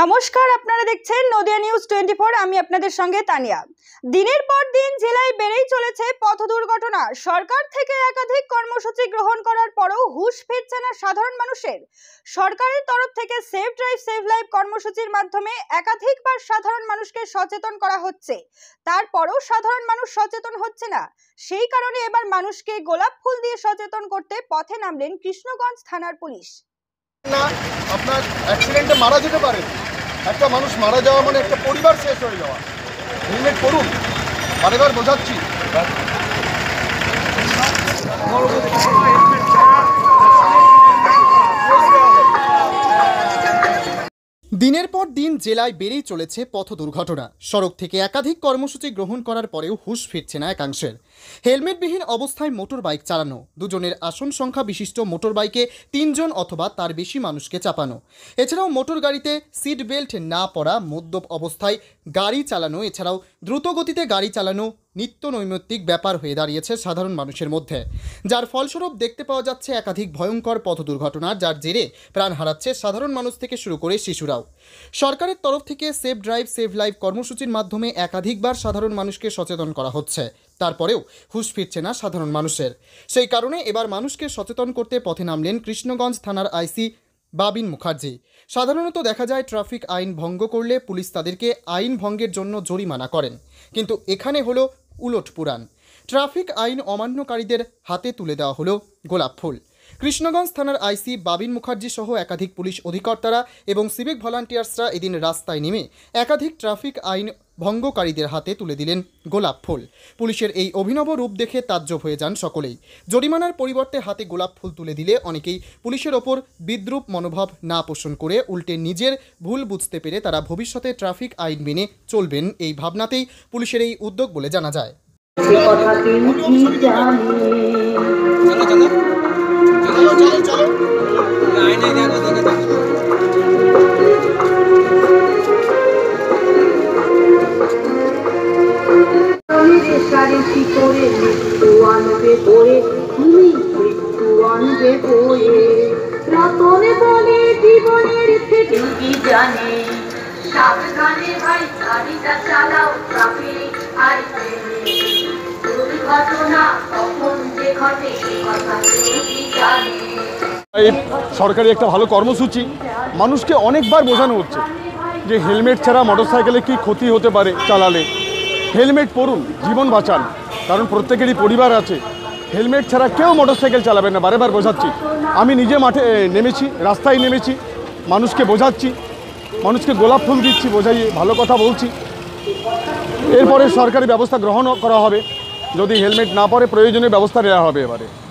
নমস্কার আপনারা দেখছেন নদিয়া নিউজ টোয়েন্টি আমি আপনাদের সঙ্গে তানিয়া দিনের পর দিন জেলায় বেড়েই চলেছে পথ দুর্ঘটনা সরকার থেকে একাধিক কর্মসূচি গ্রহণ করার পরেও হুশ ফিরছে না সাধারণ মানুষের সরকারের তরফ থেকে সেফ ড্রাইভ সেভ লাইফ কর্মসূচির মাধ্যমে একাধিকবার সাধারণ মানুষকে সচেতন করা হচ্ছে তারপরেও সাধারণ মানুষ সচেতন হচ্ছে না সেই কারণে এবার মানুষকে গোলাপ ফুল দিয়ে সচেতন করতে পথে নামলেন কৃষ্ণগঞ্জ থানার পুলিশ না আপনার অ্যাক্সিডেন্টে মারা যেতে পারে একটা মানুষ মারা যাওয়া মানে একটা পরিবার শেষ হয়ে যাওয়া হেলমেট করুন বারেবার বোঝাচ্ছি দিনের পর দিন জেলায় বেড়েই চলেছে পথ দুর্ঘটনা সড়ক থেকে একাধিক কর্মসূচি গ্রহণ করার পরেও হুশ ফিরছে না একাংশের হেলমেটবিহীন অবস্থায় মোটর বাইক চালানো দুজনের আসন সংখ্যা বিশিষ্ট মোটর বাইকে তিনজন অথবা তার বেশি মানুষকে চাপানো এছাড়াও মোটর গাড়িতে সিট বেল্ট না পরা মদ্যপ অবস্থায় গাড়ি চালানো এছাড়াও দ্রুত গতিতে গাড়ি চালানো নিত্য নৈমিত্তিক ব্যাপার হয়ে দাঁড়িয়েছে সাধারণ মানুষের মধ্যে যার ফলস্বরূপ দেখতে পাওয়া যাচ্ছে একাধিক ভয়ঙ্কর পথ দুর্ঘটনা যার জেরে প্রাণ হারাচ্ছে সাধারণ মানুষ থেকে শুরু করে শিশুরাও সরকারের তরফ থেকে সেভ ড্রাইভ সেভ লাইভ কর্মসূচির মাধ্যমে একাধিকবার সাধারণ মানুষকে সচেতন করা হচ্ছে তারপরেও হুশ ফিরছে না সাধারণ মানুষের সেই কারণে এবার মানুষকে সচেতন করতে পথে নামলেন কৃষ্ণগঞ্জ থানার আইসি বাবিন মুখার্জি সাধারণত দেখা যায় ট্রাফিক আইন ভঙ্গ করলে পুলিশ তাদেরকে আইন ভঙ্গের জন্য জরিমানা করেন কিন্তু এখানে হলো উলট পুরাণ ট্রাফিক আইন অমান্যকারীদের হাতে তুলে দেওয়া হলো গোলাপ ফুল কৃষ্ণগঞ্জ থানার আইসি বাবিন মুখার্জি সহ একাধিক পুলিশ অধিকর্তারা এবং সিভিক ভলান্টিয়ার্সরা এদিন রাস্তায় নেমে একাধিক ট্রাফিক আইন ভঙ্গকারীদের হাতে তুলে দিলেন গোলাপ ফুল পুলিশের এই অভিনব রূপ দেখে তাজ্জব হয়ে যান সকলেই জরিমানার পরিবর্তে হাতে গোলাপ ফুল তুলে দিলে অনেকেই পুলিশের ওপর বিদ্রুপ মনোভাব না পোষণ করে উল্টে নিজের ভুল বুঝতে পেরে তারা ভবিষ্যতে ট্রাফিক আইন মেনে চলবেন এই ভাবনাতেই পুলিশের এই উদ্যোগ বলে জানা যায় মানবে তুমি মৃত্যু আনবে বলে জীবনের থেকে কি জানে সাবধানে ভাই গাড়িটা চালাও ট্রাফিক আর সরকারি একটা ভালো কর্মসূচি মানুষকে অনেকবার বোঝানো হচ্ছে যে হেলমেট ছাড়া মোটরসাইকেলে কি ক্ষতি হতে পারে চালালে হেলমেট পরুন জীবন বাঁচান কারণ প্রত্যেকেরই পরিবার আছে হেলমেট ছাড়া কেউ মোটরসাইকেল চালাবে না বারেবার বোঝাচ্ছি আমি নিজে মাঠে নেমেছি রাস্তায় নেমেছি মানুষকে বোঝাচ্ছি মানুষকে গোলাপ ফুল দিচ্ছি বোঝাইয়ে ভালো কথা বলছি এরপরে সরকারি ব্যবস্থা গ্রহণ করা হবে যদি হেলমেট না পরে প্রয়োজনীয় ব্যবস্থা নেওয়া হবে এবারে